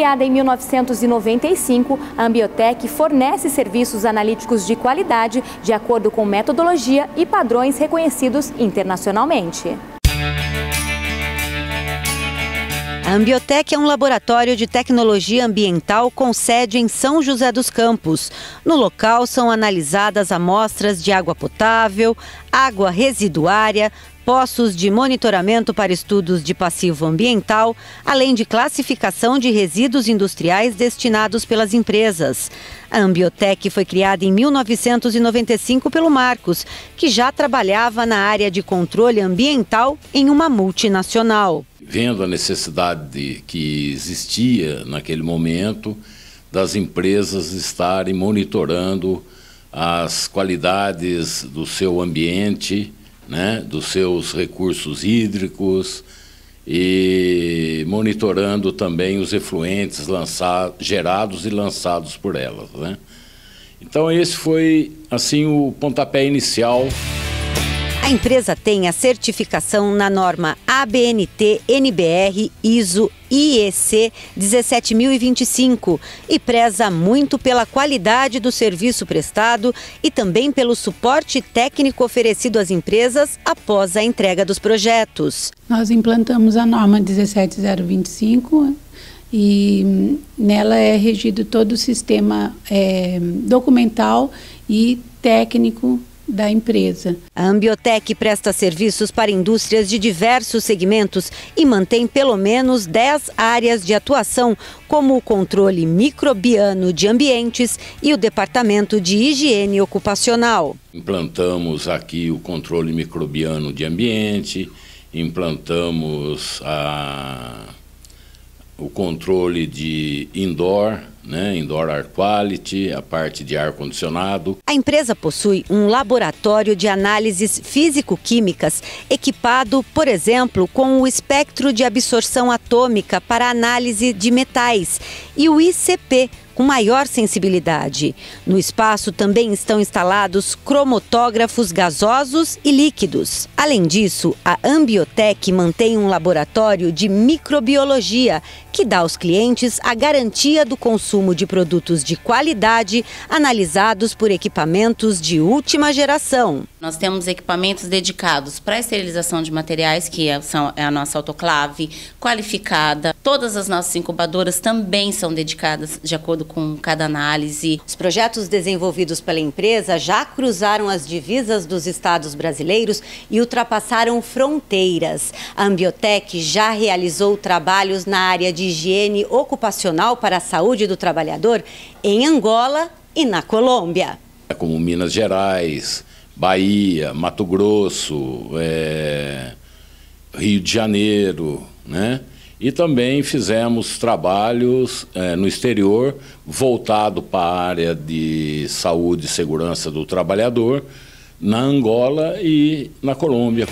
Criada em 1995, a Ambiotech fornece serviços analíticos de qualidade de acordo com metodologia e padrões reconhecidos internacionalmente. A Ambiotec é um laboratório de tecnologia ambiental com sede em São José dos Campos. No local são analisadas amostras de água potável, água residuária, postos de monitoramento para estudos de passivo ambiental, além de classificação de resíduos industriais destinados pelas empresas. A Ambiotec foi criada em 1995 pelo Marcos, que já trabalhava na área de controle ambiental em uma multinacional. Vendo a necessidade que existia naquele momento das empresas estarem monitorando as qualidades do seu ambiente, né, dos seus recursos hídricos e monitorando também os efluentes gerados e lançados por elas. Né? Então esse foi assim o pontapé inicial. A empresa tem a certificação na norma ABNT NBR ISO IEC 17025 e preza muito pela qualidade do serviço prestado e também pelo suporte técnico oferecido às empresas após a entrega dos projetos. Nós implantamos a norma 17025 e nela é regido todo o sistema é, documental e técnico da empresa. A Ambiotec presta serviços para indústrias de diversos segmentos e mantém pelo menos 10 áreas de atuação, como o controle microbiano de ambientes e o departamento de higiene ocupacional. Implantamos aqui o controle microbiano de ambiente, implantamos a, o controle de indoor né, indoor air quality, a parte de ar condicionado. A empresa possui um laboratório de análises físico-químicas equipado, por exemplo, com o espectro de absorção atômica para análise de metais e o ICP com maior sensibilidade. No espaço também estão instalados cromotógrafos gasosos e líquidos. Além disso, a Ambiotec mantém um laboratório de microbiologia que dá aos clientes a garantia do consumo de produtos de qualidade analisados por equipamentos de última geração. Nós temos equipamentos dedicados para a esterilização de materiais, que é, são, é a nossa autoclave qualificada. Todas as nossas incubadoras também são dedicadas de acordo com cada análise. Os projetos desenvolvidos pela empresa já cruzaram as divisas dos estados brasileiros e ultrapassaram fronteiras. A Ambiotec já realizou trabalhos na área de higiene ocupacional para a saúde do trabalhador em Angola e na Colômbia. É como Minas Gerais, Bahia, Mato Grosso, é... Rio de Janeiro, né? E também fizemos trabalhos é, no exterior voltado para a área de saúde e segurança do trabalhador na Angola e na Colômbia.